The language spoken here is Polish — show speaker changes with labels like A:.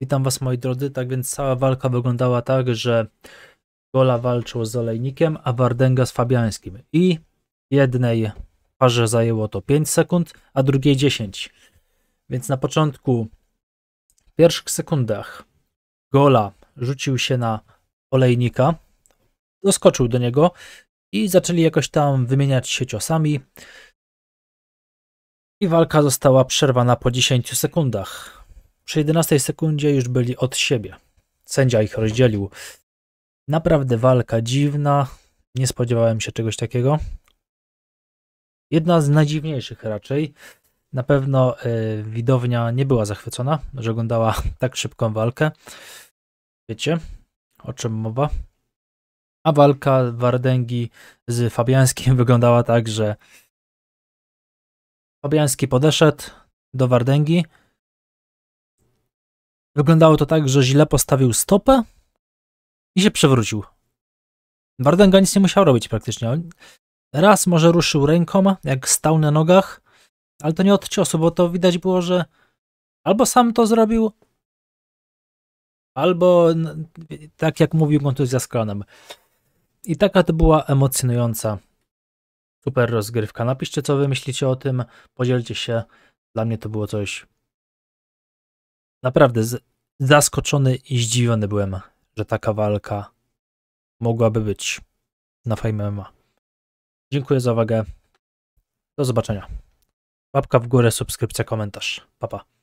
A: Witam Was moi drodzy, tak więc cała walka wyglądała tak, że Gola walczył z Olejnikiem, a Wardęga z Fabiańskim i jednej parze zajęło to 5 sekund, a drugiej 10. Więc na początku, w pierwszych sekundach Gola rzucił się na Olejnika, doskoczył do niego i zaczęli jakoś tam wymieniać się ciosami i walka została przerwana po 10 sekundach. Przy 11 sekundzie już byli od siebie. Sędzia ich rozdzielił. Naprawdę walka dziwna. Nie spodziewałem się czegoś takiego. Jedna z najdziwniejszych raczej. Na pewno y, widownia nie była zachwycona, że oglądała tak szybką walkę. Wiecie, o czym mowa? A walka Wardęgi z Fabiańskim wyglądała tak, że Fabiański podeszedł do Wardęgi, Wyglądało to tak, że źle postawił stopę i się przewrócił. Wardenga nic nie musiał robić praktycznie. Raz może ruszył rękoma, jak stał na nogach, ale to nie od ciosu, bo to widać było, że albo sam to zrobił, albo tak jak mówił kontuzja z kolanem. I taka to była emocjonująca super rozgrywka. Napiszcie, co wy myślicie o tym, podzielcie się. Dla mnie to było coś naprawdę zaskoczony i zdziwiony byłem, że taka walka mogłaby być na Fame MMA. Dziękuję za uwagę. Do zobaczenia. Łapka w górę, subskrypcja, komentarz. Papa. Pa.